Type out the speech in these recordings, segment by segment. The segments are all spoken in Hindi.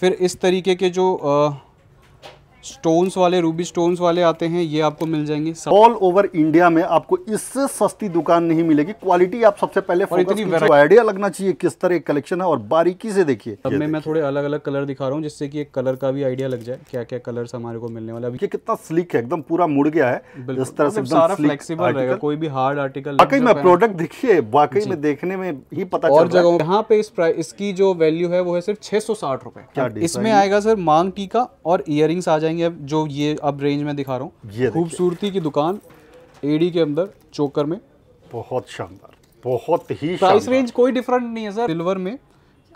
फिर इस तरीके के जो स्टोन्स वाले रूबी स्टोन्स वाले आते हैं ये आपको मिल जाएंगे ऑल ओवर इंडिया में आपको इससे सस्ती दुकान नहीं मिलेगी क्वालिटी आप सबसे पहले आइडिया लगना चाहिए किस तरह कलेक्शन है और बारीकी से देखिए अब मैं मैं थोड़े अलग अलग कलर दिखा रहा हूँ जिससे कि एक कलर का भी आइडिया लग जाए क्या क्या कलर हमारे को मिलने वाला अभी कितना स्लिक है एकदम पूरा मुड़ गया है इस तरह से मतलब सारा फ्लेक्सीबल रहेगा कोई भी हार्ड आर्टिकल वाकई में प्रोडक्ट देखिए वाकई में देखने में ही पता और जगह यहाँ पे इस इसकी जो वैल्यू है वो है सिर्फ छह सौ साठ रुपए इसमें आएगा सर मांग टीका और इयर आ जाएंगे दिखाएंगे जो ये अब रेंज में दिखा रहा हूँ खूबसूरती की दुकान एडी के अंदर चोकर में बहुत शानदार बहुत ही प्राइस रेंज कोई डिफरेंट नहीं है सर सिल्वर में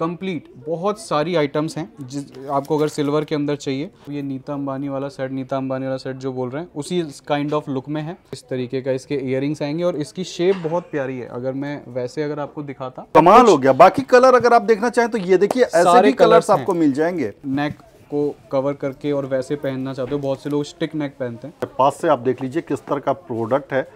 कंप्लीट बहुत सारी आइटम्स हैं जिस आपको अगर सिल्वर के अंदर चाहिए तो ये नीता अंबानी वाला सेट नीता अंबानी वाला सेट जो बोल रहे हैं उसी काइंड ऑफ लुक में है इस तरीके का इसके इयरिंग्स आएंगे और इसकी शेप बहुत प्यारी है अगर मैं वैसे अगर आपको दिखाता कमाल हो गया बाकी कलर अगर आप देखना चाहें तो ये देखिए ऐसे भी कलर्स आपको मिल जाएंगे नेक को कवर करके और वैसे पहनना चाहते हो बहुत से लोग स्टिक नेक पहनते हैं पास से आप देख लीजिए किस तरह का प्रोडक्ट है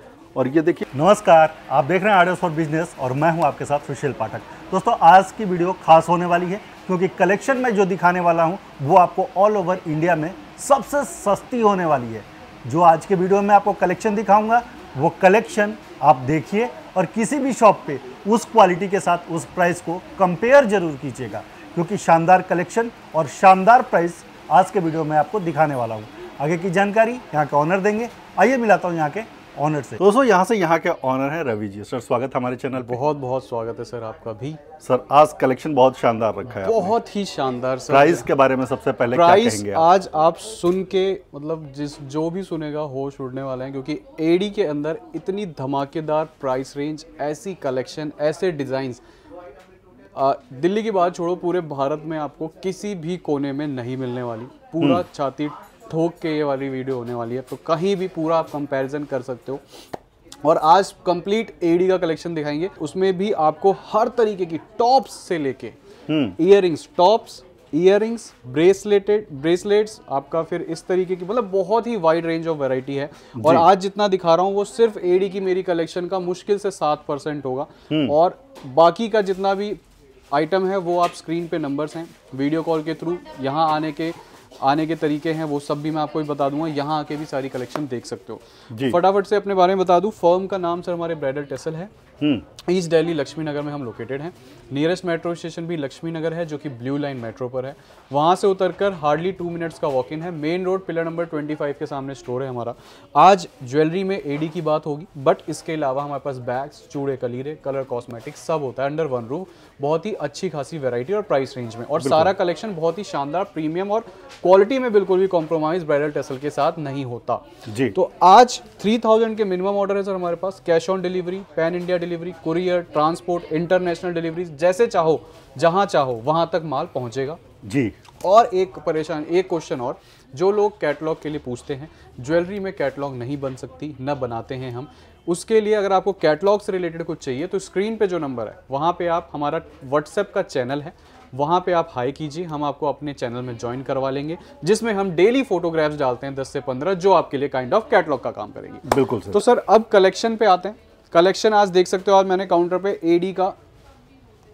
और ये देखिए नमस्कार आप देख रहे हैं आर्डर्स फॉर बिजनेस और मैं हूं आपके साथ सुशील पाठक दोस्तों आज की वीडियो खास होने वाली है क्योंकि कलेक्शन में जो दिखाने वाला हूँ वो आपको ऑल ओवर इंडिया में सबसे सस्ती होने वाली है जो आज के वीडियो में आपको कलेक्शन दिखाऊंगा वो कलेक्शन आप देखिए और किसी भी शॉप पे उस क्वालिटी के साथ उस प्राइस को कंपेयर जरूर कीजिएगा क्योंकि शानदार कलेक्शन और शानदार प्राइस आज के वीडियो में आपको दिखाने वाला हूँ आगे की जानकारी यहाँ के ऑनर देंगे आइए मिलाता हूँ यहाँ के ऑनर से दोस्तों यहाँ से यहाँ के ऑनर हैं रवि जी सर स्वागत हमारे चैनल बहुत बहुत स्वागत है सर आपका भी सर आज कलेक्शन बहुत शानदार रखा है बहुत ही शानदार सर प्राइस के बारे में सबसे पहले प्राइस क्या आज आप सुन के मतलब जिस जो भी सुनेगा होश उड़ने वाले हैं क्योंकि एडी के अंदर इतनी धमाकेदार प्राइस रेंज ऐसी कलेक्शन ऐसे डिजाइन दिल्ली की बात छोड़ो पूरे भारत में आपको किसी भी कोने में नहीं मिलने वाली पूरा हम्म। छाती ठोक के ये वाली वीडियो होने वाली है तो कहीं भी पूरा आप कंपेरिजन कर सकते हो और आज कंप्लीट एडी का कलेक्शन दिखाएंगे उसमें भी आपको हर तरीके की टॉप्स से लेके ear tops ear braceleted bracelets आपका फिर इस तरीके की मतलब बहुत ही वाइड रेंज ऑफ वैरायटी है और आज जितना दिखा रहा हूँ वो सिर्फ एडी की मेरी कलेक्शन का मुश्किल से सात परसेंट होगा हम्म। और बाकी का जितना भी आइटम है वो आप स्क्रीन पे नंबर्स हैं वीडियो कॉल के थ्रू यहाँ आने के आने के तरीके हैं वो सब भी मैं आपको बता दूंगा यहाँ आके भी सारी कलेक्शन देख सकते हो फटाफट से अपने बारे में बता दूँ फर्म का नाम सर हमारे ब्राइडल टेसल है हम्म। ईस्ट दिल्ली लक्ष्मी नगर में हम लोकेटेड हैं नियरेस्ट मेट्रो स्टेशन भी लक्ष्मी नगर है जो कि ब्लू लाइन मेट्रो पर है वहाँ से उतरकर हार्डली टू मिनट्स का वॉक इन है मेन रोड पिलर नंबर 25 के सामने स्टोर है हमारा आज ज्वेलरी में एडी की बात होगी बट इसके अलावा हमारे पास बैग्स चूड़े कलीरे कलर कॉस्मेटिक्स सब होता है अंडर वन रूफ बहुत ही अच्छी खासी वेरायटी और प्राइस रेंज में और सारा कलेक्शन बहुत ही शानदार प्रीमियम और क्वालिटी में बिल्कुल भी कॉम्प्रोमाइज ब्राइडल टेसल के साथ नहीं होता जी तो आज थ्री के मिनिमम ऑर्डर है सर हमारे पास cash on delivery pan India delivery courier transport international delivery जैसे चाहो जहाँ चाहो वहाँ तक माल पहुँचेगा जी और एक परेशान एक क्वेश्चन और जो लोग कैटलॉग के लिए पूछते हैं ज्वेलरी में कैटलॉग नहीं बन सकती न बनाते हैं हम उसके लिए अगर आपको कैटलॉग से रिलेटेड कुछ चाहिए तो स्क्रीन पे जो नंबर है वहाँ पे आप हमारा व्हाट्सएप का चैनल है वहाँ पे आप हाई कीजिए हम आपको अपने चैनल में ज्वाइन करवा लेंगे जिसमें हम डेली फोटोग्राफ्स डालते हैं 10 से 15 जो आपके लिए काइंड ऑफ कैटलॉग का काम करेंगे बिल्कुल सर। तो सर अब कलेक्शन पे आते हैं कलेक्शन आज देख सकते हो आज मैंने काउंटर पे एडी का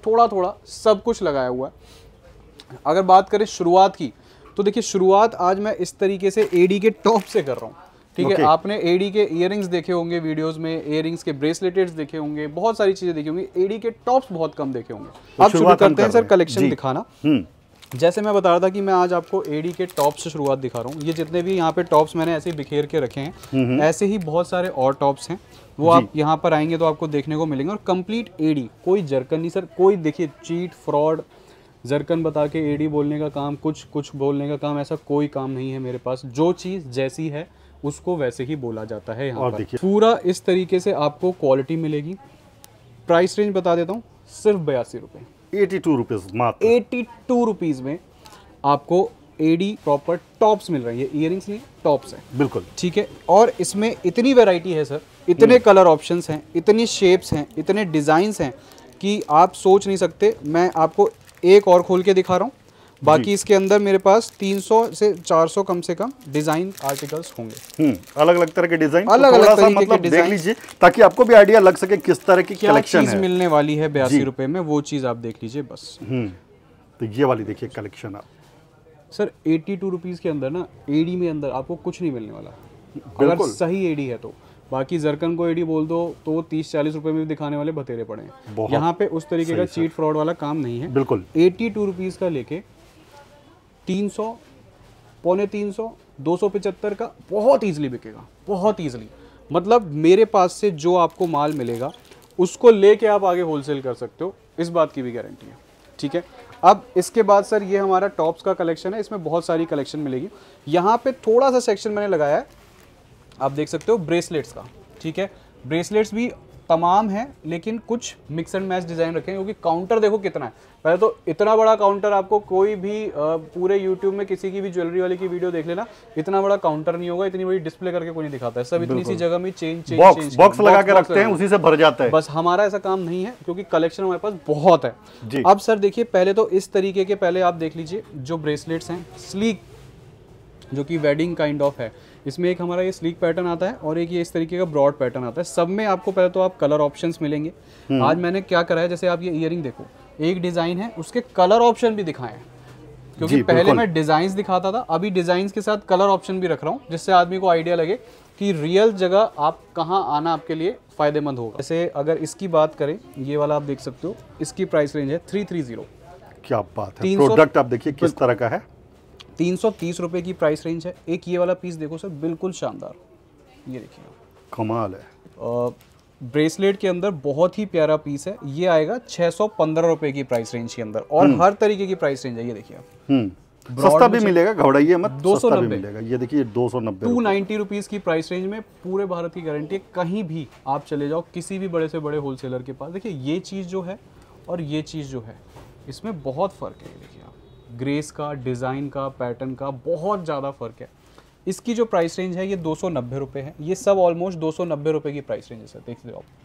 थोड़ा थोड़ा सब कुछ लगाया हुआ है अगर बात करें शुरुआत की तो देखिए शुरुआत आज मैं इस तरीके से एडी के टॉप से कर रहा हूँ ठीक है okay. आपने एडी के इयर देखे होंगे वीडियोस में इयर के ब्रेसलेटेड देखे होंगे बहुत सारी चीजें देखी होंगी एडी के टॉप्स बहुत कम देखे होंगे आप तो शुरू करते हैं सर कलेक्शन दिखाना हम्म। जैसे मैं बता रहा था कि मैं आज आपको एडी के टॉप से शुरुआत दिखा रहा हूँ ये जितने भी यहाँ पे टॉप्स मैंने ऐसे ही बिखेर के रखे हैं ऐसे ही बहुत सारे और टॉप्स हैं वो आप यहाँ पर आएंगे तो आपको देखने को मिलेंगे और कंप्लीट एडी कोई जरकन नहीं सर कोई देखिए चीट फ्रॉड जरकन बता के एडी बोलने का काम कुछ कुछ बोलने का काम ऐसा कोई काम नहीं है मेरे पास जो चीज़ जैसी है उसको वैसे ही बोला जाता है यहाँ पर पूरा इस तरीके से आपको क्वालिटी मिलेगी प्राइस रेंज बता देता हूँ सिर्फ बयासी रुपये eighty two rupees eighty two rupees में आपको एडी प्रॉपर टॉप्स मिल रहे हैं ये इयरिंग्स नहीं टॉप्स हैं बिल्कुल ठीक है और इसमें इतनी वेराइटी है सर इतने कलर हम्म। ऑप्शंस हैं इतनी शेप्स हैं इतने डिज़ाइंस हैं कि आप सोच नहीं सकते मैं आपको एक और खोल के दिखा रहा हूँ बाकी इसके अंदर मेरे पास 300 से 400 कम से कम डिजाइन आर्टिकल्स होंगे हम्म, अलग अलग तरह के डिजाइन अलग अलग तरह के मतलब देख लीजिए ताकि आपको भी आइडिया लग सके किस तरह की कलेक्शन है मिलने वाली है बयासी रुपए में वो चीज आप देख लीजिए बस हम्म, तो ये वाली देखिए कलेक्शन आप सर एट्टी टू रुपीज़ के अंदर ना एडी में अंदर आपको कुछ नहीं मिलने वाला अगर सही एडी है तो बाकी जरकन को एडी बोल दो तो तीस चालीस रुपए में भी दिखाने वाले बतेरे पड़े हैं यहाँ पे उस तरीके का चीट फ्रॉड वाला काम नहीं है बिल्कुल एट्टी टू रुपीज़ का लेके तीन सौ पौने तीन सौ दो सौ पचहत्तर का बहुत ईजिली बिकेगा बहुत ईजिली मतलब मेरे पास से जो आपको माल मिलेगा उसको लेके आप आगे होलसेल कर सकते हो इस बात की भी गारंटी है ठीक है अब इसके बाद सर ये हमारा टॉप्स का कलेक्शन है इसमें बहुत सारी कलेक्शन मिलेगी यहाँ पे थोड़ा सा सेक्शन मैंने लगाया है आप देख सकते हो ब्रेसलेट्स का ठीक है ब्रेसलेट्स भी तमाम हैं लेकिन कुछ मिक्स एंड मैच डिज़ाइन रखे हैं क्योंकि काउंटर देखो कितना है पहले तो इतना बड़ा काउंटर आपको कोई भी पूरे YouTube में किसी की भी ज्वेलरी वाले की वीडियो देख लेना इतना बड़ा काउंटर नहीं होगा इतनी बड़ी डिस्प्ले करके कोई नहीं दिखाता है सब इतनी सी जगह में चेंज चेंज बॉक्स लगा के रखते हैं उसी से भर जाता है बस हमारा ऐसा काम नहीं है क्योंकि कलेक्शन हमारे पास बहुत है अब सर देखिए पहले तो इस तरीके के पहले आप देख लीजिए जो ब्रेसलेट्स हैं स्लीक जो कि वेडिंग काइंड ऑफ है इसमें एक हमारा ये स्लीक पैटर्न आता है और एक ये इस तरीके का ब्रॉड पैटर्न आता है सब में आपको पहले तो आप कलर ऑप्शंस मिलेंगे हम्म। आज मैंने क्या करा है जैसे आप ये इयरिंग देखो एक डिज़ाइन है उसके कलर ऑप्शन भी दिखाए क्योंकि पहले मैं डिज़ाइन दिखाता था अभी डिज़ाइन के साथ कलर ऑप्शन भी रख रहा हूँ जिससे आदमी को आइडिया लगे कि रियल जगह आप कहाँ आना आपके लिए फ़ायदेमंद होगा जैसे अगर इसकी बात करें ये वाला आप देख सकते हो इसकी प्राइस रेंज है थ्री थ्री जीरो क्या बात है प्रोडक्ट आप देखिए किस तरह का है तीन सौ तीस रुपये की प्राइस रेंज है एक ये वाला पीस देखो सर बिल्कुल शानदार ये देखिए कमाल है ब्रेसलेट के अंदर बहुत ही प्यारा पीस है ये आएगा छः सौ पंद्रह रुपये की प्राइस रेंज के अंदर और हम्म। हर तरीके की प्राइस रेंज है ये देखिए हम्म। सस्ता भी मिलेगा घबराइए मत दो सौ नब्बे मिलेगा ये देखिए दो सौ नब्बे टू नाइनटी रुपीज़ की प्राइस रेंज में पूरे भारत की गारंटी है कहीं भी आप चले जाओ किसी भी बड़े से बड़े होलसेलर के पास देखिए ये चीज़ जो है और ये चीज़ जो है इसमें बहुत फ़र्क है देखिए आप ग्रेस का डिज़ाइन का पैटर्न का बहुत ज़्यादा फ़र्क है इसकी जो प्राइस रेंज है ये दो सौ है ये सब ऑलमोस्ट दो सौ की प्राइस रेंज है देख लो आप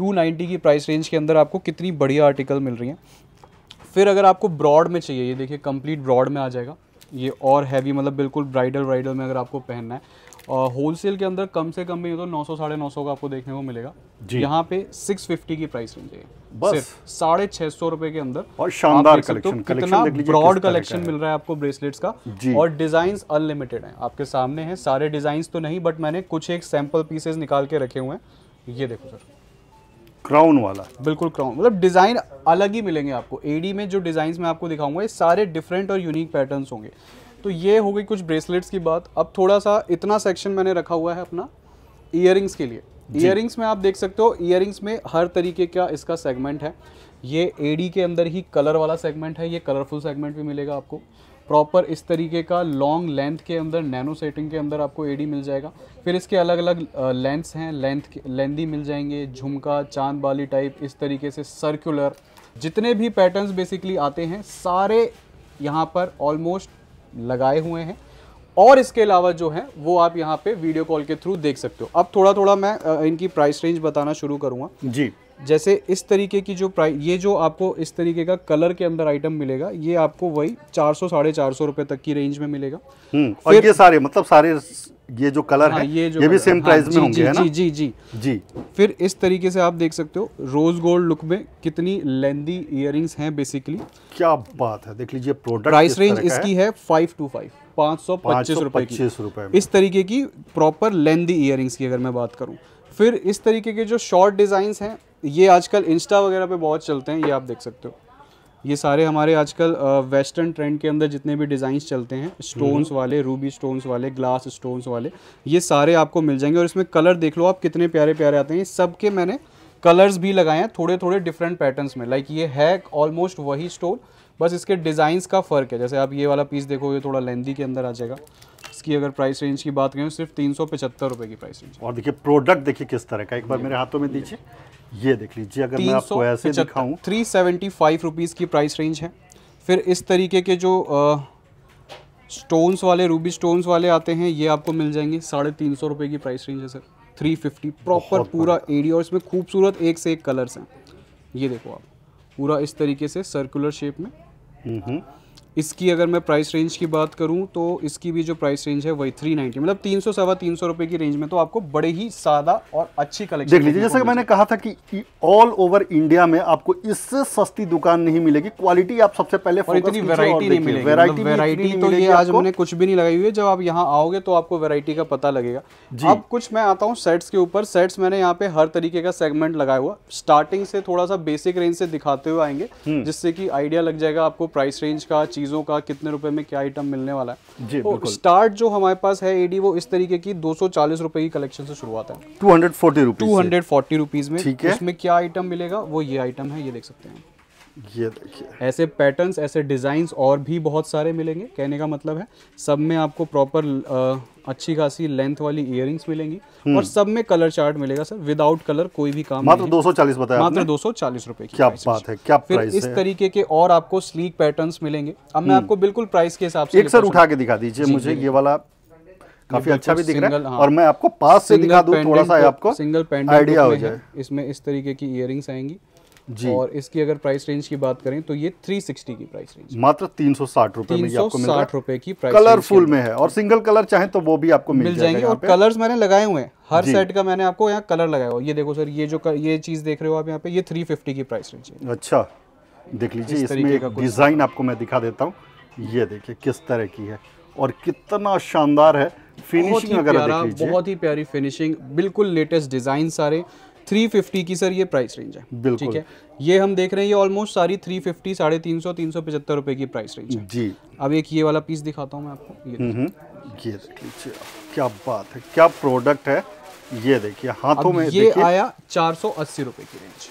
290 की प्राइस रेंज के अंदर आपको कितनी बढ़िया आर्टिकल मिल रही हैं फिर अगर आपको ब्रॉड में चाहिए ये देखिए कंप्लीट ब्रॉड में आ जाएगा ये और हैवी मतलब बिल्कुल ब्राइडल ब्राइडल में अगर आपको पहनना है होल सेल के अंदर कम से कम भी तो नौ सौ साढ़े नौ सौ का आपको देखने को मिलेगा जी यहाँ पे सिक्स फिफ्टी की प्राइस रेंज है बस साढ़े छह सौ रुपए के अंदर और शानदार कलेक्शन तो कितना ब्रॉड कलेक्शन मिल रहा है आपको ब्रेसलेट्स का और डिजाइन अनलिमिटेड है आपके सामने है सारे डिजाइन तो नहीं बट मैंने कुछ एक सैम्पल पीसेज निकाल के रखे हुए हैं ये देखो सर क्राउन वाला बिल्कुल क्राउन मतलब डिजाइन अलग ही मिलेंगे आपको एडी में जो डिजाइन मैं आपको दिखाऊंगा ये सारे डिफरेंट और यूनिक पैटर्न्स होंगे तो ये हो गई कुछ ब्रेसलेट्स की बात अब थोड़ा सा इतना सेक्शन मैंने रखा हुआ है अपना ईयर के लिए ईयर में आप देख सकते हो ईयर में हर तरीके का इसका सेगमेंट है ये एडी के अंदर ही कलर वाला सेगमेंट है ये कलरफुल सेगमेंट भी मिलेगा आपको प्रॉपर इस तरीके का लॉन्ग लेंथ के अंदर नैनो सेटिंग के अंदर आपको एडी मिल जाएगा फिर इसके अलग अलग लेंथ्स हैं लेंथ लेंदी मिल जाएंगे झुमका चांद बाली टाइप इस तरीके से सर्कुलर जितने भी पैटर्न्स बेसिकली आते हैं सारे यहाँ पर ऑलमोस्ट लगाए हुए हैं और इसके अलावा जो है वो आप यहाँ पे वीडियो कॉल के थ्रू देख सकते हो अब थोड़ा थोड़ा मैं इनकी प्राइस रेंज बताना शुरू करूँगा जी जैसे इस तरीके की जो प्राइस ये जो आपको इस तरीके का कलर के अंदर आइटम मिलेगा ये आपको वही चार सौ साढ़े चार सौ रुपए तक की रेंज में मिलेगा हम्म, और ये सारे मतलब सारे ये जो कलर हाँ, है ये, जो ये भी सेम प्राइस हाँ, में होंगे जी, जी, जी जी जी फिर इस तरीके से आप देख सकते हो रोज गोल्ड लुक में कितनी लेंदी इयर हैं बेसिकली क्या बात है देख लीजिए प्रोडक्ट प्राइस रेंज इसकी है फाइव टू फाइव पाँच सौ पच्चीस रुपए इस तरीके की प्रॉपर लेंदी इयर की अगर मैं बात करूँ फिर इस तरीके के जो शॉर्ट डिजाइन हैं ये आजकल इंस्टा वगैरह पे बहुत चलते हैं ये आप देख सकते हो ये सारे हमारे आजकल वेस्टर्न ट्रेंड के अंदर जितने भी डिज़ाइंस चलते हैं स्टोन्स हम्म। वाले रूबी स्टोन्स वाले ग्लास स्टोन्स वाले ये सारे आपको मिल जाएंगे और इसमें कलर देख लो आप कितने प्यारे प्यारे आते हैं सब के मैंने कलर्स भी लगाए हैं थोड़े थोड़े डिफरेंट पैटर्न्स में लाइक ये है ऑलमोस्ट वही स्टोन बस इसके डिज़ाइंस का फ़र्क है जैसे आप ये वाला पीस देखो ये थोड़ा लेंदी के अंदर आ जाएगा इसकी अगर प्राइस रेंज की बात करें सिर्फ तीन सौ पचहत्तर रुपये की प्राइस रेंज और देखिए प्रोडक्ट देखिए किस तरह का एक बार मेरे हाथों में दीजिए ये देख लीजिए अगर मैं आपको ऐसे दिखाऊं थ्री सेवेंटी फाइव रुपीज़ की प्राइस रेंज है फिर इस तरीके के जो स्टोन्स वाले रूबी स्टोन्स वाले आते हैं ये आपको मिल जाएंगे साढ़े तीन सौ रुपये की प्राइस रेंज है सर थ्री फिफ्टी प्रॉपर पूरा एरिया और इसमें खूबसूरत एक से एक कलर्स हैं ये देखो आप पूरा इस तरीके से सर्कुलर शेप में हम्म, हम्म। इसकी अगर मैं प्राइस रेंज की बात करूं तो इसकी भी जो प्राइस रेंज है वही थ्री नाइनटी मतलब तीन सौ सवा तीन सौ रुपए की रेंज में तो आपको बड़े ही सादा और अच्छी कलेक्शन देख लीजिए जैसे कि मैंने कहा था कि ऑल ओवर इंडिया में आपको इससे सस्ती दुकान नहीं मिलेगी क्वालिटी आप सबसे पहले वेरायटी नहीं मिलेगी वेरायटी मतलब वेरायटी तो ये आज मैंने कुछ भी नहीं लगाई हुई है जब आप यहाँ आओगे तो आपको वेरायटी का पता लगेगा अब कुछ मैं आता हूँ सेट्स के ऊपर सेट्स मैंने यहाँ पे हर तरीके का सेगमेंट लगाया हुआ स्टार्टिंग से थोड़ा सा बेसिक रेंज से दिखाते हुए आएंगे हम्म। जिससे की आइडिया लग जाएगा आपको प्राइस रेंज का चीज चीज़ों का कितने रुपए में क्या आइटम मिलने वाला है जी तो बिल्कुल स्टार्ट जो हमारे पास है एडी वो इस तरीके की दो सौ की कलेक्शन से शुरुआत है टू हंड्रेड फोर्टी में ठीक है उसमें क्या आइटम मिलेगा वो ये आइटम है ये देख सकते हैं ये देखिए ऐसे पैटर्न्स ऐसे डिज़ाइंस और भी बहुत सारे मिलेंगे कहने का मतलब है सब में आपको प्रॉपर अच्छी खासी लेंथ वाली इयर मिलेंगी हम्म। और सब में कलर चार्ट मिलेगा सर विदाउट कलर कोई भी काम मात्र 240 बताया मात्र 240 रुपए की क्या बात है क्या फिर इस है? तरीके के और आपको स्लीक पैटर्न्स मिलेंगे अब मैं हम्म। आपको बिल्कुल प्राइस के हिसाब से एक सर उठा के दिखा दीजिए मुझे ये वाला काफी अच्छा भी दिख रहा है हाँ। और मैं आपको पास से दिखा दूं थोड़ा सा आपको सिंगल पेंडेंट आइडिया हो जाए इसमें इस तरीके की इयरिंग्स आएंगी जी और इसकी अगर प्राइस रेंज की बात करें तो ये 360 की प्राइस रेंज मात्र तीन सौ साठ रुपए में आपको मिल साठ रुपए की प्राइस कलरफुल में है और सिंगल कलर चाहे तो वो भी आपको मिल, मिल जाएंगे और कलर्स मैंने लगाए हुए हैं हर सेट का मैंने आपको यहाँ कलर लगाया हुआ ये देखो सर ये जो ये चीज देख रहे हो आप यहाँ पे ये थ्री की प्राइस रेंज है अच्छा देख लीजिए इसमें डिजाइन आपको मैं दिखा देता हूँ ये देखिए किस तरह की है और कितना शानदार है फिनिशिंग बहुत ही प्यारी फिनिशिंग बिल्कुल लेटेस्ट डिजाइन सारे थ्री फिफ्टी की सर ये प्राइस रेंज है बिल्कुल ठीक है ये हम देख रहे हैं ये ऑलमोस्ट सारी थ्री फिफ्टी साढ़े तीन सौ तीन सौ पचहत्तर रुपए की प्राइस रेंज है जी अब एक ये वाला पीस दिखाता हूँ मैं आपको ये हम्म, हम्म। ये क्या बात है क्या प्रोडक्ट है ये देखिए हाथों में ये आया चार सौ अस्सी रुपए की रेंज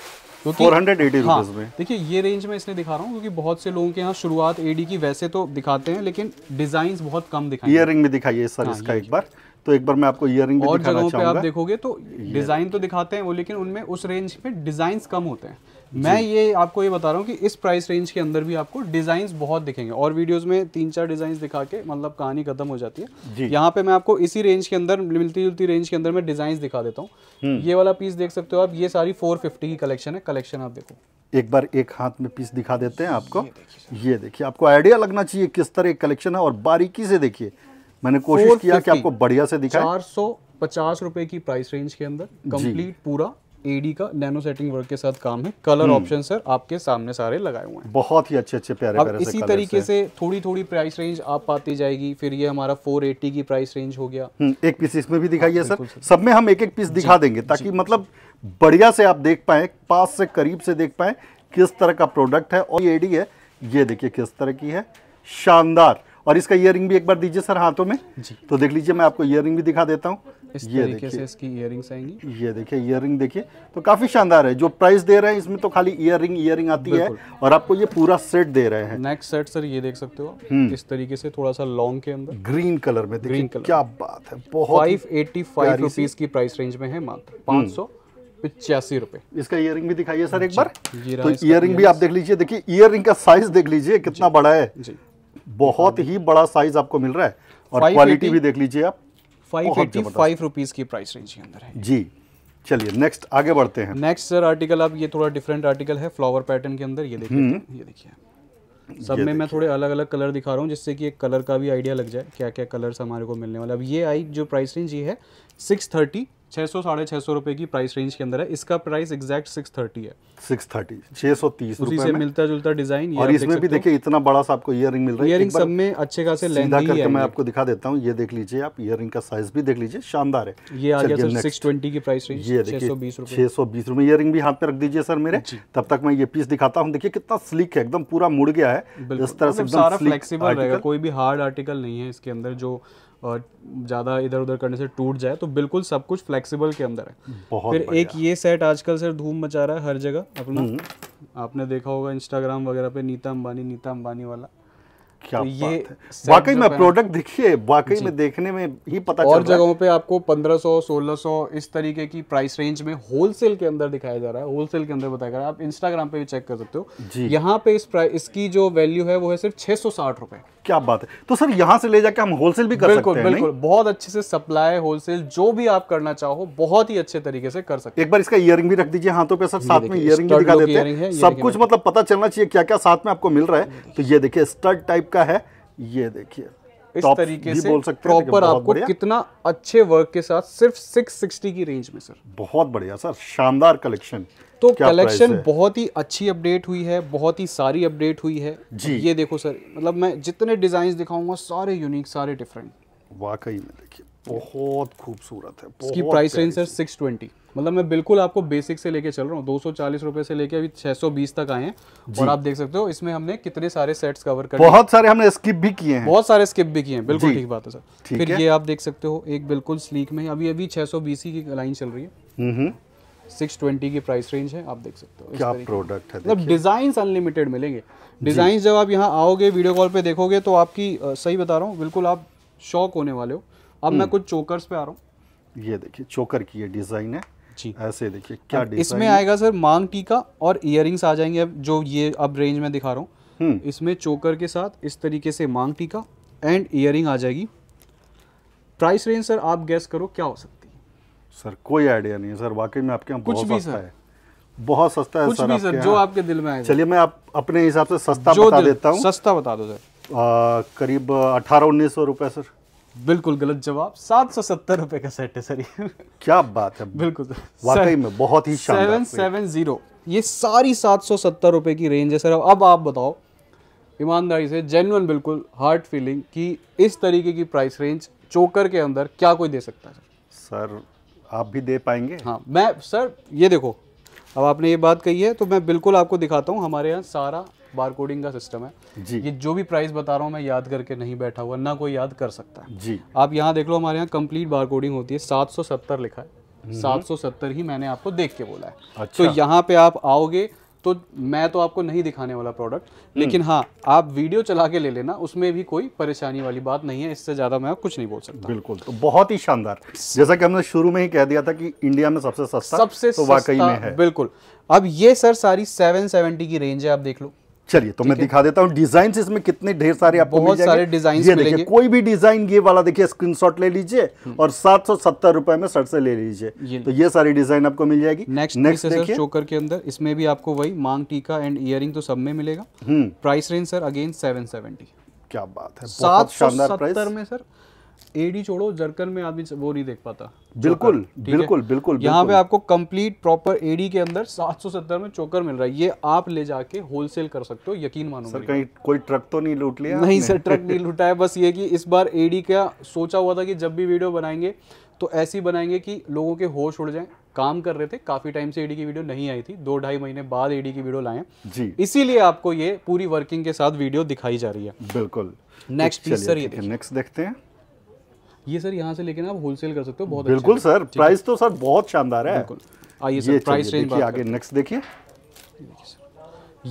फोर हंड्रेड एटी हाँ, में देखिए ये रेंज में इसलिए दिखा रहा हूँ क्योंकि बहुत से लोगों के यहाँ शुरुआत एडी की वैसे तो दिखाते हैं लेकिन डिजाइन बहुत कम दिखाई इयर रिंग में दिखाइए सर हाँ, इसका एक बार तो एक बार मैं आपको ईयर रिंग और जगहों पे आप देखोगे तो डिज़ाइन तो दिखाते हैं वो लेकिन उनमें उस रेंज में डिज़ाइन कम होते हैं मैं ये आपको ये बता रहा हूँ कि इस प्राइस रेंज के अंदर भी आपको डिज़ाइन बहुत दिखेंगे और वीडियोज़ में तीन चार डिज़ाइन दिखा के मतलब कहानी खत्म हो जाती है यहाँ पे मैं आपको इसी रेंज के अंदर मिलती जुलती रेंज के अंदर मैं डिज़ाइन दिखा देता हूँ हम्म। ये वाला पीस देख सकते हो आप ये सारी फोर की कलेक्शन है कलेक्शन आप देखो एक बार एक हाथ में पीस दिखा देते हैं आपको ये देखिए आपको आइडिया लगना चाहिए किस तरह कलेक्शन है और बारीकी से देखिए मैंने कोशिश किया कि आपको बढ़िया से दिखाए चार सौ पचास रुपए की प्राइस रेंज के अंदर कंप्लीट पूरा एडी का नैनो सेटिंग वर्क के साथ काम है कलर ऑप्शन सर आपके सामने सारे लगाए हुए हैं बहुत ही अच्छे अच्छे प्यारे अब प्यारे इसी तरीके से, से थोड़ी थोड़ी प्राइस रेंज आप पाती जाएगी फिर ये हमारा 480 की प्राइस रेंज हो गया हम्म, एक पीस इसमें भी दिखाइए सर हाँ, सब में हम एक एक पीस दिखा देंगे ताकि मतलब बढ़िया से आप देख पाए पास से करीब से देख पाए किस तरह का प्रोडक्ट है और ये एडी है ये देखिए किस तरह की है शानदार और इसका इयर भी एक बार दीजिए सर हाथों में जी तो देख लीजिए मैं आपको इयर भी दिखा देता हूँ ये देखिए से इसकी इयरिंग्स आएंगी ये देखिए इयर देखिए तो काफी शानदार है जो प्राइस दे रहे हैं इसमें तो खाली इयर रिंग इयर रिंग आती है और आपको ये पूरा सेट दे रहे हैं नेक्स्ट सेट सर ये देख सकते हो हम्म। इस तरीके से थोड़ा सा लॉन्ग के अंदर ग्रीन कलर में ग्रीन कलर क्या बात है फाइव एटी फाइव रुपीज की प्राइस रेंज में है मात्र पाँच पिचासी रुपए इसका इयर भी दिखाइए सर एक बार तो इयर भी आप देख लीजिए देखिए इयर का साइज देख लीजिए कितना बड़ा है बहुत ही बड़ा साइज आपको मिल रहा है और क्वालिटी भी देख लीजिए आप फाइव एटी फाइव रुपीज की प्राइस रेंज के अंदर है जी चलिए नेक्स्ट आगे बढ़ते हैं नेक्स्ट सर आर्टिकल आप ये थोड़ा डिफरेंट आर्टिकल है फ्लावर पैटर्न के अंदर ये देखिए हम्म। ये देखिए सब में मैं थोड़े अलग अलग कलर दिखा रहा हूँ जिससे कि एक कलर का भी आइडिया लग जाए क्या क्या कलर्स हमारे को मिलने वाले अब ये आई जो प्राइस रेंज ये है सिक्स थर्टी छः सौ साढ़े छः सौ रुपये की प्राइस रेंज के अंदर है इसका प्राइस एग्जैक्ट सिक्स थर्टी है सिक्स थर्टी छः सौ तीस उसी से मिलता जुलता डिजाइन और इसमें भी देखिए इतना बड़ा सा आपको ईयर मिल रहा है ईयर सब में अच्छे खासे सीधा करके मैं आपको दिखा देता हूँ ये देख लीजिए आप ईयर का साइज भी देख लीजिए शानदार है ये आ गया सर सिक्स ट्वेंटी की प्राइस रेंज ये देखिए छः सौ बीस रुपये ईयर भी हाथ पे रख दीजिए सर मेरे तब तक मैं ये पीस दिखाता हूँ देखिए कितना स्लिक है एकदम पूरा मुड़ गया है इस तरह से मतलब सारा फ्लेक्सीबल रहेगा कोई भी हार्ड आर्टिकल नहीं है इसके अंदर जो ज़्यादा इधर उधर करने से टूट जाए तो बिल्कुल सब कुछ फ्लेक्सिबल के अंदर है फिर एक ये सेट आजकल सर धूम मचा रहा है हर जगह अपना हम्म। आपने देखा होगा इंस्टाग्राम वगैरह पे नीता अंबानी नीता अंबानी वाला क्या तो ये वाकई में प्रोडक्ट देखिए वाकई में देखने में ही पता और जगहों पे आपको 1500 1600 इस तरीके की प्राइस रेंज में होलसेल के अंदर दिखाया जा रहा है होलसेल के अंदर बताया जा रहा है आप इंस्टाग्राम पे भी चेक कर सकते हो यहाँ पे इस इसकी जो वैल्यू है वो है सिर्फ छह सौ साठ रुपए क्या बात है तो सर यहाँ से ले जाकर हम होलसेल भी कर सकते हैं बिल्कुल बहुत अच्छे से सप्लाई होलसेल जो भी आप करना चाहो बहुत ही अच्छे तरीके से कर सकते हैं एक बार इसका इयरिंग भी रख दीजिए हाथों पे सर साथ में इयरिंग भी दिखा देते हैं सब कुछ मतलब पता चलना चाहिए क्या क्या साथ में आपको मिल रहा है तो ये देखिए स्टड टाइप का है ये देखिए इस तरीके से प्रॉपर आपको कितना अच्छे वर्क के साथ सिर्फ 660 की रेंज में सर बहुत बढ़िया सर शानदार कलेक्शन तो कलेक्शन बहुत ही अच्छी अपडेट हुई है बहुत ही सारी अपडेट हुई है जी ये देखो सर मतलब मैं जितने डिजाइन दिखाऊंगा सारे यूनिक सारे डिफरेंट वाकई में देखिए बहुत खूबसूरत है इसकी price range sir six twenty मतलब मैं बिल्कुल आपको बेसिक से लेके चल रहा हूँ दो सौ चालीस रुपए से लेके अभी छह सौ बीस तक आए हैं और आप देख सकते हो इसमें हमने कितने सारे सेट्स कवर कर बहुत सारे हमने स्किप भी किए हैं बहुत सारे स्किप भी किए हैं बिल्कुल ठीक बात है सर फिर है? ये आप देख सकते हो एक बिल्कुल स्लीक में अभी अभी छह सौ बीस की लाइन चल रही है सिक्स हम्म ट्वेंटी हम्म। की प्राइस रेंज है आप देख सकते हो क्या प्रोडक्ट है मतलब डिजाइन अनलिमिटेड मिलेंगे डिजाइन जब आप यहाँ आओगे वीडियो कॉल पे देखोगे तो आपकी सही बता रहा हूँ बिल्कुल आप शौक होने वाले हो अब मैं हम्म। कुछ चोकर्स पे आ रहा हूँ ये देखिए चोकर की ये डिज़ाइन है जी ऐसे देखिए क्या इसमें आएगा सर मांग टीका और इयर आ जाएंगे अब जो ये अब रेंज में दिखा रहा हूँ हम्म। इसमें चोकर के साथ इस तरीके से मांग टीका एंड इयर आ जाएगी प्राइस रेंज सर आप गैस करो क्या हो सकती है सर कोई आइडिया नहीं है सर वाकई में आपके यहाँ कुछ भी सर बहुत सस्ता है कुछ सर, भी सर जो आपके दिल में आए चलिए मैं आप अपने हिसाब से सस्ता बता देता हूँ सस्ता बता दो सर करीब अठारह उन्नीस सौ रुपये सर बिल्कुल गलत जवाब सात सौ सत्तर रुपए का सेट है सर ये क्या बात है बिल्कुल वाकई में बहुत ही सेवन सेवन जीरो ये सारी सात सौ सत्तर रुपए की रेंज है सर अब आप बताओ ईमानदारी से जेनुअन बिल्कुल हार्ट फीलिंग कि इस तरीके की प्राइस रेंज चोकर के अंदर क्या कोई दे सकता है सर आप भी दे पाएंगे हाँ मैं सर ये देखो अब आपने ये बात कही है तो मैं बिल्कुल आपको दिखाता हूँ हमारे यहाँ सारा बार कोडिंग का सिस्टम है जी ये जो भी प्राइस बता रहा हूँ मैं याद करके नहीं बैठा हुआ ना कोई याद कर सकता है जी आप यहाँ देख लो हमारे यहाँ कंप्लीट बार कोडिंग होती है सात लिखा है हम्म। सात ही मैंने आपको देख के बोला है अच्छा। तो यहाँ पे आप आओगे तो मैं तो आपको नहीं दिखाने वाला प्रोडक्ट हम्म। लेकिन हाँ आप वीडियो चला के ले लेना उसमें भी कोई परेशानी वाली बात नहीं है इससे ज़्यादा मैं कुछ नहीं बोल सकता बिल्कुल तो बहुत ही शानदार जैसा कि हमने शुरू में ही कह दिया था कि इंडिया में सबसे सस्ता सबसे तो वाकई में है बिल्कुल अब ये सर सारी सेवन की रेंज है आप देख लो चलिए तो मैं दिखा देता हूँ डिजाइन इसमें कितने ढेर सारे आपको बहुत सारे डिजाइन देखिए कोई भी डिजाइन ये वाला देखिए स्क्रीनशॉट ले लीजिए हम्म। और सात सौ सत्तर रुपए में सर से ले लीजिए तो ये सारी डिजाइन आपको मिल जाएगी नेक्स्ट नेक्स्ट देखिए चोकर के अंदर इसमें भी आपको वही मांग टीका एंड इयर तो सब में मिलेगा price range sir again seven क्या बात है सात सौ सत्तर में सर एडी छोड़ो जर्कन में आदमी वो नहीं देख पाता बिल्कुल बिल्कुल बिल्कुल यहाँ पे आपको कंप्लीट प्रॉपर एडी के अंदर 770 में चोकर मिल रहा है ये आप ले जाके होलसेल कर सकते हो यकीन मानो सर कहीं कोई ट्रक तो नहीं लूट लिया नहीं सर ट्रक नहीं लूटा है बस ये कि इस बार एडी का सोचा हुआ था कि जब भी वीडियो बनाएंगे तो ऐसी बनाएंगे कि लोगों के होश उड़ जाए काम कर रहे थे काफी टाइम से एडी की वीडियो नहीं आई थी दो ढाई महीने बाद एडी की वीडियो लाए जी इसीलिए आपको ये पूरी वर्किंग के साथ वीडियो दिखाई जा रही है बिल्कुल नेक्स्ट सर ये नेक्स्ट देखते हैं ये सर यहाँ से लेकिन आप होलसेल कर सकते हो बहुत बिल्कुल सर प्राइस तो सर बहुत शानदार है आइए सर प्राइस रेंज आगे नेक्स्ट देखिए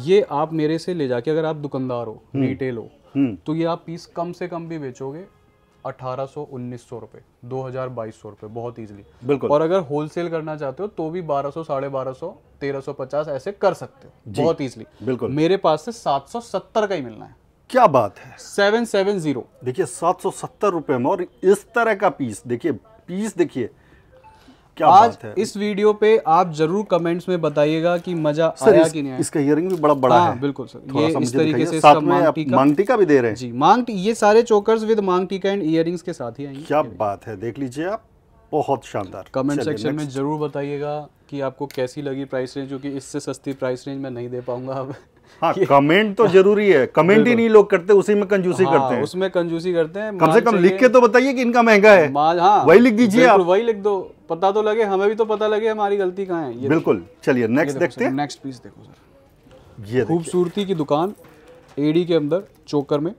ये आप मेरे से ले जाके अगर आप दुकानदार हो रिटेल हम्म। हो हम्म। तो ये आप पीस कम से कम भी बेचोगे अठारह 1900 उन्नीस सौ रुपए दो हजार बाईस सौ रुपए बहुत इजीली बिल्कुल और अगर होलसेल करना चाहते हो तो भी बारह सौ साढ़े बारह सौ तेरह सौ पचास ऐसे कर सकते हो बहुत इजीली बिल्कुल मेरे पास से सात सौ सत्तर का ही मिलना है क्या बात है सेवन सेवन जीरो देखिए सात सौ सत्तर रुपए में और इस तरह का पीस देखिए पीस देखिए क्या आज बात है इस वीडियो पे आप जरूर कमेंट्स में बताइएगा कि मजा सर, आया इस, कि नहीं इसका इयरिंग भी बड़ा बड़ा हाँ, है बिल्कुल सर ये इस तरीके से साथ में मांग टीका भी दे रहे हैं जी मांग ये सारे चोकर्स विद मांग टीका एंड इयरिंग्स के साथ ही आएंगे क्या बात है देख लीजिए आप बहुत शानदार कमेंट सेक्शन में जरूर बताइएगा कि आपको कैसी लगी प्राइस रेंज क्योंकि इससे सस्ती प्राइस रेंज में नहीं दे पाऊंगा अब हाँ कमेंट तो जरूरी है कमेंट ही नहीं लोग करते उसी में कंजूसी हाँ, करते हैं उसमें कंजूसी करते हैं कम से कम लिख के तो बताइए कि इनका महंगा है माल हाँ, वही लिख दीजिए आप वही लिख दो पता तो लगे हमें भी तो पता लगे हमारी गलती कहाँ है ये बिल्कुल चलिए नेक्स्ट देखते हैं नेक्स्ट पीस देखो सर ये खूबसूरती की दुकान एडी के अंदर चोकर में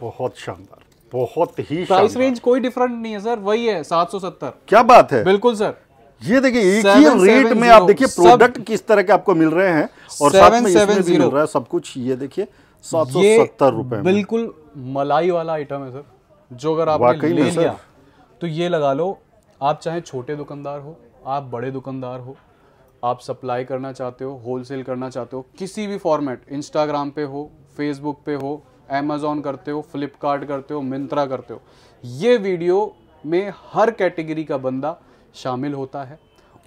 बहुत शानदार बहुत ही प्राइस रेंज कोई डिफरेंट नहीं है सर वही है सात क्या बात है बिल्कुल सर ये देखिए एक ही रेट में आप देखिए प्रोडक्ट किस तरह के आपको मिल रहे हैं और साथ में इसमें भी मिल रहा है सब कुछ ये देखिए सात सौ सत्तर रुपए बिल्कुल मलाई वाला आइटम है सर जो अगर आप ले लिया तो ये लगा लो आप चाहे छोटे दुकानदार हो आप बड़े दुकानदार हो आप सप्लाई करना चाहते हो होलसेल करना चाहते हो किसी भी फॉर्मेट इंस्टाग्राम पे हो फेसबुक पे हो अमेजोन करते हो फ्लिपकार्ट करते हो मिंत्रा करते हो ये वीडियो में हर कैटेगरी का बंदा शामिल होता है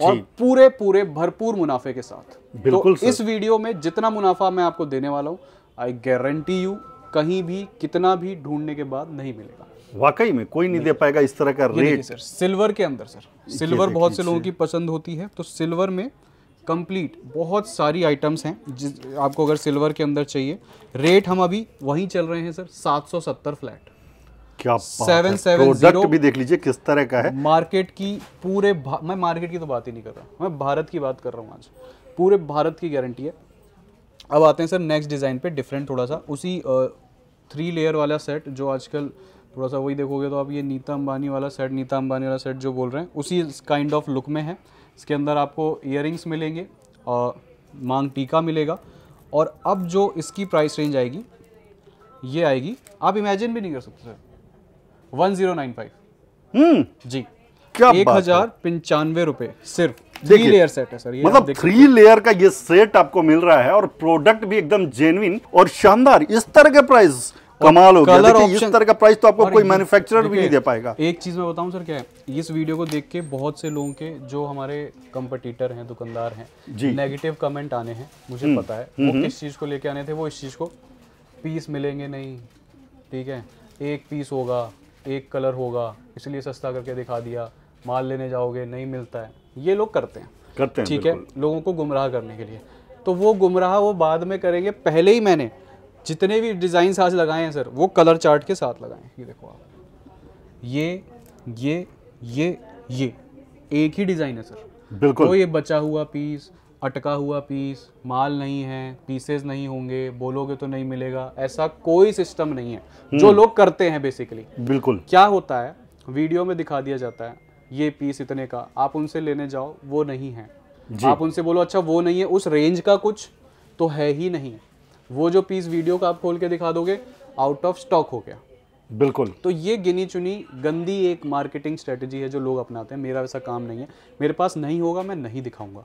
और पूरे पूरे भरपूर मुनाफे के साथ तो बिल्कुल तो इस वीडियो में जितना मुनाफा मैं आपको देने वाला हूँ आई गारंटी यू कहीं भी कितना भी ढूंढने के बाद नहीं मिलेगा वाकई में कोई नहीं, नहीं दे पाएगा इस तरह का रेट सर सिल्वर के अंदर सर सिल्वर बहुत से लोगों की पसंद होती है तो सिल्वर में कंप्लीट बहुत सारी आइटम्स हैं जिस आपको अगर सिल्वर के अंदर चाहिए रेट हम अभी वहीं चल रहे हैं सर 770 फ्लैट क्या सेवन सेवन प्रोडक्ट भी देख लीजिए किस तरह का है मार्केट की पूरे मैं मार्केट की तो बात ही नहीं कर रहा मैं भारत की बात कर रहा हूँ आज पूरे भारत की गारंटी है अब आते हैं सर नेक्स्ट डिज़ाइन पे डिफरेंट थोड़ा सा उसी थ्री लेयर वाला सेट जो आजकल थोड़ा सा वही देखोगे तो आप ये नीता अंबानी वाला सेट नीता अंबानी वाला सेट जो बोल रहे हैं उसी काइंड ऑफ लुक में है इसके अंदर आपको इयर मिलेंगे और मांग टीका मिलेगा और अब जो इसकी प्राइस रेंज आएगी ये आएगी आप इमेजिन भी नहीं कर सकते sir one zero nine five जी क्या एक हजार पंचानवे रुपए सिर्फ थ्री लेयर सेट है सर ये मतलब थ्री लेयर का ये सेट आपको मिल रहा है और प्रोडक्ट भी एकदम जेनुइन और शानदार इस तरह के प्राइस कमाल हो गया इस तरह का प्राइस तो आपको कोई मैन्युफैक्चरर भी नहीं दे पाएगा एक चीज मैं बताऊं सर क्या है इस वीडियो को देख के बहुत से लोगों के जो हमारे कंपटीटर हैं दुकानदार हैं नेगेटिव कमेंट आने हैं मुझे हम्म। पता है हम्म। वो किस चीज को लेके आने थे वो इस चीज को पीस मिलेंगे नहीं ठीक है एक पीस होगा एक कलर होगा इसलिए सस्ता करके दिखा दिया माल लेने जाओगे नहीं मिलता है ये लोग करते हैं करते हैं ठीक है लोगों को गुमराह करने के लिए तो वो गुमराह वो बाद में करेंगे पहले ही मैंने जितने भी डिज़ाइन आज लगाए हैं सर वो कलर चार्ट के साथ लगाए हैं ये देखो आप ये ये ये ये एक ही डिज़ाइन है सर बिल्कुल तो ये बचा हुआ पीस अटका हुआ पीस माल नहीं है पीसेस नहीं होंगे बोलोगे तो नहीं मिलेगा ऐसा कोई सिस्टम नहीं है जो हम्म। लोग करते हैं बेसिकली बिल्कुल क्या होता है वीडियो में दिखा दिया जाता है ये पीस इतने का आप उनसे लेने जाओ वो नहीं है आप उनसे बोलो अच्छा वो नहीं है उस रेंज का कुछ तो है ही नहीं वो जो पीस वीडियो का आप खोल के दिखा दोगे आउट ऑफ स्टॉक हो गया बिल्कुल तो ये गिनी चुनी गंदी एक मार्केटिंग स्ट्रेटजी है जो लोग अपनाते हैं मेरा वैसा काम नहीं है मेरे पास नहीं होगा मैं नहीं दिखाऊंगा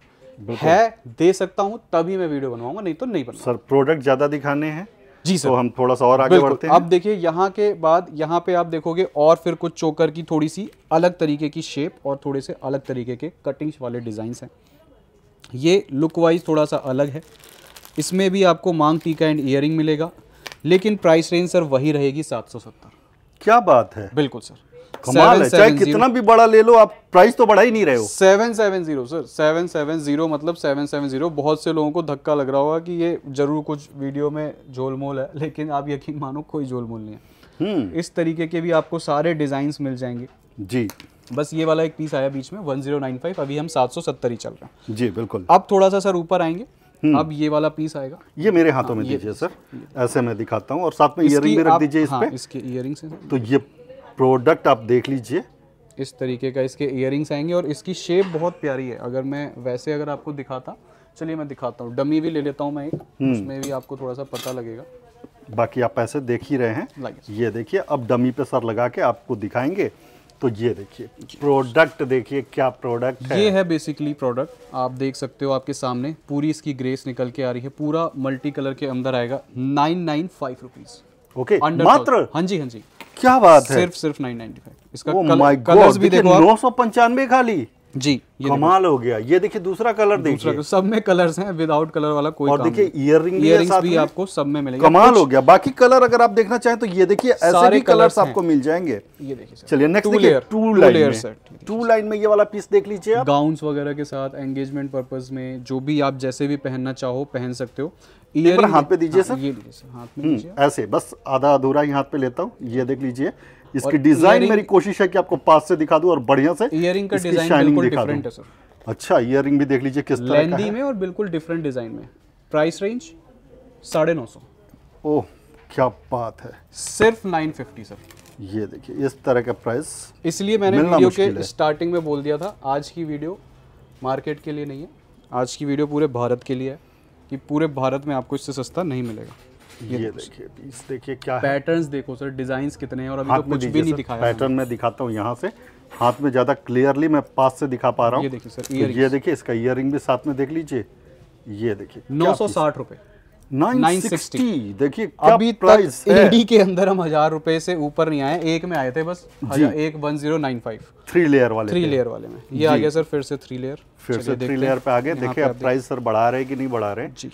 है दे सकता हूँ तभी मैं वीडियो बनवाऊंगा नहीं तो नहीं बनवा सर प्रोडक्ट ज़्यादा दिखाने हैं जी तो सर तो हम थोड़ा सा और आगे बढ़ते हैं अब देखिए यहाँ के बाद यहाँ पे आप देखोगे और फिर कुछ चोकर की थोड़ी सी अलग तरीके की शेप और थोड़े से अलग तरीके के कटिंग्स वाले डिजाइन हैं ये लुक वाइज थोड़ा सा अलग है इसमें भी आपको मांग टीका एंड ईयरिंग मिलेगा लेकिन प्राइस रेंज सर वही रहेगी सात क्या बात है बिल्कुल सर कमाल है चाहे कितना भी बड़ा ले लो आप प्राइस तो बढ़ा ही नहीं रहे हो seven seven zero sir seven seven zero मतलब सेवन सेवन जीरो बहुत से लोगों को धक्का लग रहा होगा कि ये जरूर कुछ वीडियो में झोलमोल है लेकिन आप यकीन मानो कोई झोलमोल नहीं है हम्म। इस तरीके के भी आपको सारे डिजाइन मिल जाएंगे जी बस ये वाला एक पीस आया बीच में 1095 अभी हम 770 ही चल रहे हैं जी बिल्कुल अब थोड़ा सा सर ऊपर आएंगे हम्म। अब ये वाला पीस आएगा ये मेरे हाथों हाँ, में दीजिए सर ऐसे मैं दिखाता हूँ और साथ में इयरिंग भी रख दीजिए इस हाँ, पे इसके इयर तो ये प्रोडक्ट आप देख लीजिए इस तरीके का इसके इयरिंग्स आएंगे और इसकी शेप बहुत प्यारी है अगर मैं वैसे अगर आपको दिखाता चलिए मैं दिखाता हूँ डमी भी ले लेता हूँ मैं एक हम्म। उसमें भी आपको थोड़ा सा पता लगेगा बाकी आप ऐसे देख ही रहे हैं ये देखिए अब डमी पे सर लगा के आपको दिखाएंगे तो ये देखिए प्रोडक्ट देखिए क्या प्रोडक्ट है ये है बेसिकली प्रोडक्ट आप देख सकते हो आपके सामने पूरी इसकी ग्रेस निकल के आ रही है पूरा मल्टी कलर के अंदर आएगा nine nine five rupees okay मात्र हाँ जी हाँ जी क्या बात है सिर्फ सिर्फ 995 इसका कलर कल, कलर्स भी देखो नौ सौ पंचानवे खाली जी ये कमाल हो गया ये देखिए दूसरा कलर देखिए सब में कलर्स हैं विदाउट कलर वाला कोई और देखिए इयर रिंग भी आपको सब में मिलेगा कमाल हो गया बाकी कलर अगर आप देखना चाहें तो ये देखिए ऐसे भी कलर्स आपको मिल जाएंगे ये देखिए चलिए नेक्स्ट देखिए टू लाइन टू लाइन में ये वाला पीस देख लीजिए गाउन वगैरह के साथ एंगेजमेंट पर्पज में जो भी आप जैसे भी पहनना चाहो पहन सकते हो ईयर हाथ पे दीजिए हाँ, सर ये लीजिए हाथ में हम्म, ऐसे बस आधा अधूरा ही हाथ पे लेता हूँ ये देख लीजिए इसकी डिजाइन मेरी कोशिश है कि आपको पास से दिखा दूं और बढ़िया से इयरिंग का डिजाइन बिल्कुल डिफरेंट है सर अच्छा इयरिंग भी देख लीजिए किस तरह का है में और बिल्कुल डिफरेंट डिजाइन में प्राइस रेंज साढ़े नौ सौ ओह क्या बात है सिर्फ नाइन फिफ्टी सर ये देखिए इस तरह का प्राइस इसलिए मैंने वीडियो के स्टार्टिंग में बोल दिया था आज की वीडियो मार्केट के लिए नहीं है आज की वीडियो पूरे भारत के लिए है कि पूरे भारत में आपको इससे सस्ता नहीं मिलेगा ये, देखिए पीस देखिए क्या पैटर्न देखो सर डिजाइन कितने हैं और अभी तो कुछ भी नहीं दिखाया पैटर्न मैं दिखाता हूँ यहाँ से हाथ में ज़्यादा क्लियरली मैं पास से दिखा पा रहा हूँ ये देखिए सर ये देखिए इसका इयर भी साथ में देख लीजिए ये देखिए नौ सौ साठ रुपये 960 देखिए अभी प्राइस एडी के अंदर हम हजार रुपए से ऊपर नहीं आए एक में आए थे बस एक one zero nine five three layer वाले थ्री लेयर वाले में ये आ गया सर फिर से थ्री लेयर फिर से थ्री लेयर पे आ गए देखिए अब प्राइस सर बढ़ा रहे कि नहीं बढ़ा रहे जी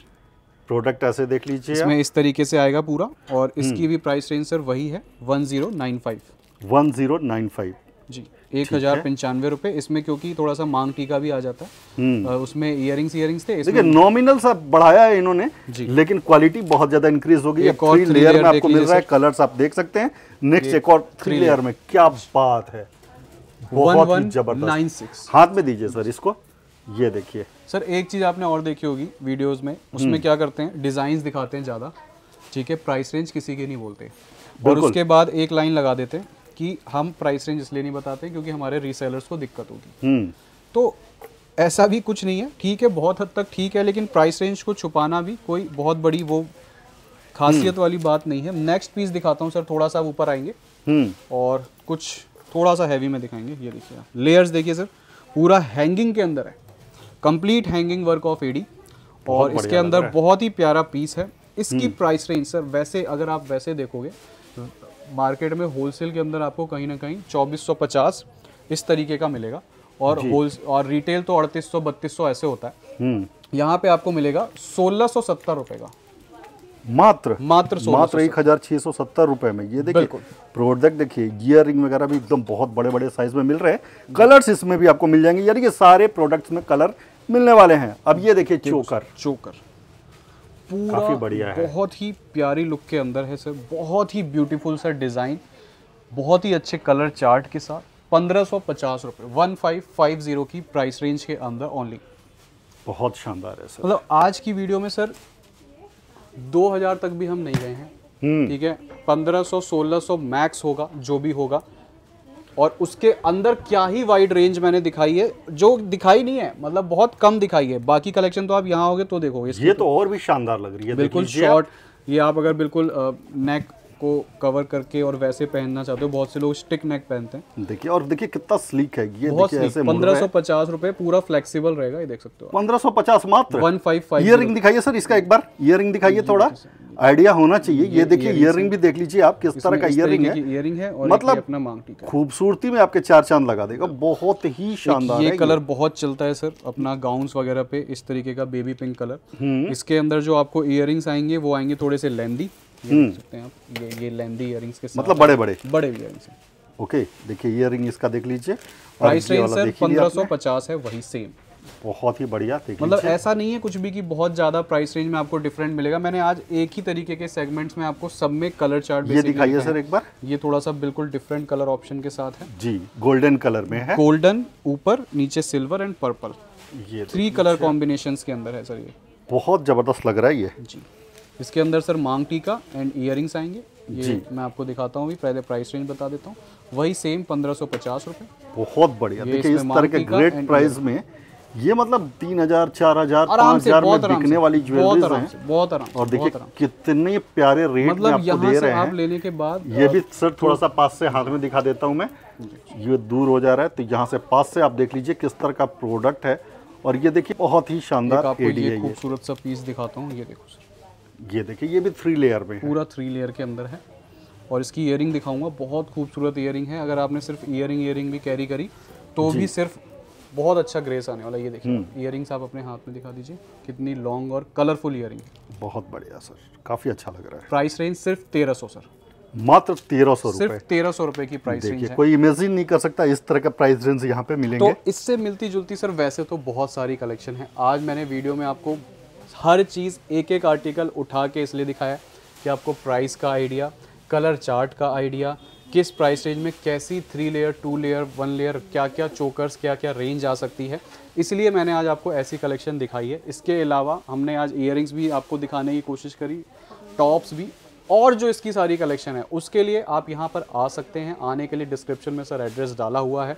प्रोडक्ट ऐसे देख लीजिए इसमें इस तरीके से आएगा पूरा और इसकी हम्म। भी प्राइस रेंज सर वही है one zero nine five one zero nine five जी एक हजार पंचानवे रुपए इसमें क्योंकि थोड़ा सा मांग टीका भी आ जाता है हम्म। उसमें इयरिंग्स इयरिंग्स थे देखिए नॉमिनल सा बढ़ाया है इन्होंने लेकिन क्वालिटी बहुत ज्यादा इंक्रीज हो गई है थ्री लेयर में आपको मिल रहा है कलर्स आप देख सकते हैं नेक्स्ट एक और थ्री लेयर में क्या बात है हाथ में दीजिए सर इसको ये देखिए सर एक चीज़ आपने और देखी होगी वीडियोस में उसमें हम्म। क्या करते हैं डिज़ाइन दिखाते हैं ज़्यादा ठीक है प्राइस रेंज किसी के नहीं बोलते और उसके बाद एक लाइन लगा देते हैं कि हम प्राइस रेंज इसलिए नहीं बताते क्योंकि हमारे रीसेलर्स को दिक्कत होगी हम्म। तो ऐसा भी कुछ नहीं है ठीक है बहुत हद तक ठीक है लेकिन प्राइस रेंज को छुपाना भी कोई बहुत बड़ी वो खासियत हम्म। वाली बात नहीं है नेक्स्ट पीस दिखाता हूँ सर थोड़ा सा ऊपर आएंगे हम्म। और कुछ थोड़ा सा हैवी में दिखाएंगे ये देखिए आप लेयर्स देखिए सर पूरा हैंगिंग के अंदर है complete hanging work of AD और इसके अंदर बहुत ही प्यारा पीस है इसकी प्राइस रेंज सर वैसे अगर आप वैसे देखोगे मार्केट में होलसेल के अंदर आपको कहीं ना कहीं 2450 इस तरीके का मिलेगा और होल और रिटेल तो 3800 3200 ऐसे होता है हम्म। यहाँ पे आपको मिलेगा सोलह सौ सत्तर का मात्र मात्र मात्र एक हजार छह सौ सत्तर रुपए में ये देखिए प्रोडक्ट देखिए गियर रिंग वगैरह भी एकदम बहुत बड़े बड़े साइज में मिल रहे हैं कलर्स इसमें भी आपको मिल जाएंगे यानी कि सारे प्रोडक्ट्स में कलर मिलने वाले हैं अब ये देखिए चोकर चोकर पूरा काफी बढ़िया है बहुत ही प्यारी लुक के अंदर है सर बहुत ही ब्यूटीफुल सर डिज़ाइन बहुत ही अच्छे कलर चार्ट के साथ पंद्रह सौ पचास रुपये वन फाइव फाइव ज़ीरो की प्राइस रेंज के अंदर ओनली बहुत शानदार है सर मतलब आज की वीडियो में सर 2000 तक भी हम नहीं गए हैं हम्म। ठीक है पंद्रह सौ सोलह सौ मैक्स होगा जो भी होगा और उसके अंदर क्या ही वाइड रेंज मैंने दिखाई है जो दिखाई नहीं है मतलब बहुत कम दिखाई है बाकी कलेक्शन तो आप यहाँ हो तो देखोगे ये तो, तो और भी शानदार लग रही है बिल्कुल शॉर्ट ये आप अगर बिल्कुल नेक को कवर करके और वैसे पहनना चाहते हो बहुत से लोग स्टिक नेक पहनते हैं देखिए और देखिए कितना स्लीक है ये बहुत ऐसे पंद्रह सौ पचास रुपए पूरा फ्लेक्सिबल रहेगा ये देख सकते हो पंद्रह सौ पचास मात्र one five five earring दिखाइए सर इसका एक बार ईयर रिंग दिखाइए थोड़ा आइडिया होना चाहिए ये देखिए ईयर रिंग भी देख लीजिए आप किस तरह का ईयर रिंग है ईयर रिंग है और मतलब अपना मांग ठीक है खूबसूरती में आपके चार चांद लगा देगा बहुत ही शानदार ये कलर बहुत चलता है सर अपना गाउन वगैरह पे इस तरीके का बेबी पिंक कलर इसके अंदर जो आपको ईयर आएंगे वो आएंगे थोड़े से लेंदी हम्म। हैं मतलब बड़े बड़े बड़े ओके देखिए इयरिंग इसका देख लीजिए प्राइस रेंज सर 1550 है वही सेम बहुत ही बढ़िया मतलब ऐसा नहीं है कुछ भी कि बहुत ज्यादा प्राइस रेंज में आपको डिफरेंट मिलेगा मैंने आज एक ही तरीके के सेगमेंट्स में आपको सब में कलर चार्ट ये दिखाइए सर एक बार ये थोड़ा सा बिल्कुल डिफरेंट कलर ऑप्शन के साथ है जी गोल्डन कलर में है गोल्डन ऊपर नीचे सिल्वर एंड पर्पल ये थ्री कलर कॉम्बिनेशन के अंदर है सर ये बहुत जबरदस्त लग रहा है ये जी इसके अंदर सर मांग टीका एंड ईयर आएंगे ये मैं आपको दिखाता हूँ पहले प्राइस रेंज बता देता हूँ वही सेम पंद्रह सौ पचास बहुत बढ़िया देखिए इस तरह के ग्रेट प्राइस में ये मतलब तीन हजार चार हजार पाँच हजार में बिकने वाली ज्वेलरी हैं बहुत आराम और देखिए कितने प्यारे रेट मतलब में आपको दे रहे हैं आप लेने के बाद ये भी सर थोड़ा सा पास से हाथ में दिखा देता हूँ मैं ये दूर हो जा रहा है तो यहाँ से पास से आप देख लीजिए किस तरह का प्रोडक्ट है और ये देखिए बहुत ही शानदार खूबसूरत सा पीस दिखाता हूँ ये देखो ये देखिए ये भी थ्री लेयर में पूरा थ्री लेयर के अंदर है और इसकी ईयरिंग दिखाऊंगा बहुत खूबसूरत ईयरिंग है अगर आपने सिर्फ ईयरिंग ईयरिंग भी कैरी करी तो भी सिर्फ बहुत अच्छा ग्रेस आने वाला ये देखिए ईयरिंग्स हम्म। आप अपने हाथ में दिखा दीजिए कितनी लॉन्ग और कलरफुल ईयरिंग बहुत बढ़िया सर काफ़ी अच्छा लग रहा है प्राइस रेंज सिर्फ तेरह सौ सर मात्र तेरह सौ सिर्फ तेरह सौ रुपए की प्राइस रेंज है कोई इमेजिन नहीं कर सकता इस तरह का प्राइस रेंज यहाँ पे तो मिलेंगे तो इससे मिलती जुलती सर वैसे तो बहुत सारी कलेक्शन है आज मैंने वीडियो में आपको हर चीज़ एक एक आर्टिकल उठा के इसलिए दिखाया कि आपको प्राइस का आइडिया कलर चार्ट का आइडिया किस प्राइस रेंज में कैसी three layer two layer one layer क्या क्या चोकर्स क्या क्या रेंज आ सकती है इसलिए मैंने आज आपको ऐसी कलेक्शन दिखाई है इसके अलावा हमने आज इयर भी आपको दिखाने की कोशिश करी टॉप्स भी और जो इसकी सारी कलेक्शन है उसके लिए आप यहाँ पर आ सकते हैं आने के लिए डिस्क्रिप्शन में सर एड्रेस डाला हुआ है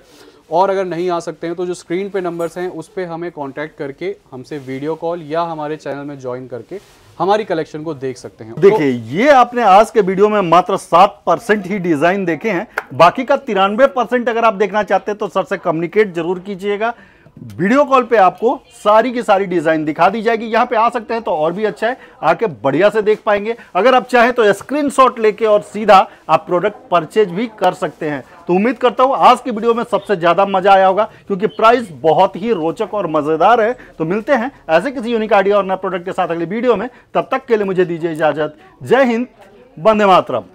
और अगर नहीं आ सकते हैं तो जो स्क्रीन पे नंबर्स हैं उस पर हमें कांटेक्ट करके हमसे वीडियो कॉल या हमारे चैनल में ज्वाइन करके हमारी कलेक्शन को देख सकते हैं देखिए तो, ये आपने आज के वीडियो में मात्र सात परसेंट ही डिजाइन देखे हैं बाकी का तिरानवे परसेंट अगर आप देखना चाहते हैं तो सर से कम्युनिकेट जरूर कीजिएगा वीडियो कॉल पे आपको सारी की सारी डिजाइन दिखा दी जाएगी यहां पे आ सकते हैं तो और भी अच्छा है आके बढ़िया से देख पाएंगे अगर आप चाहें तो शॉट लेके और सीधा आप प्रोडक्ट परचेज भी कर सकते हैं तो उम्मीद करता हूं आज की वीडियो में सबसे ज़्यादा मजा आया होगा क्योंकि प्राइस बहुत ही रोचक और मज़ेदार है तो मिलते हैं ऐसे किसी यूनिक आइडिया और नए प्रोडक्ट के साथ अगले वीडियो में तब तक के लिए मुझे दीजिए इजाज़त जय हिंद बंदे मातरम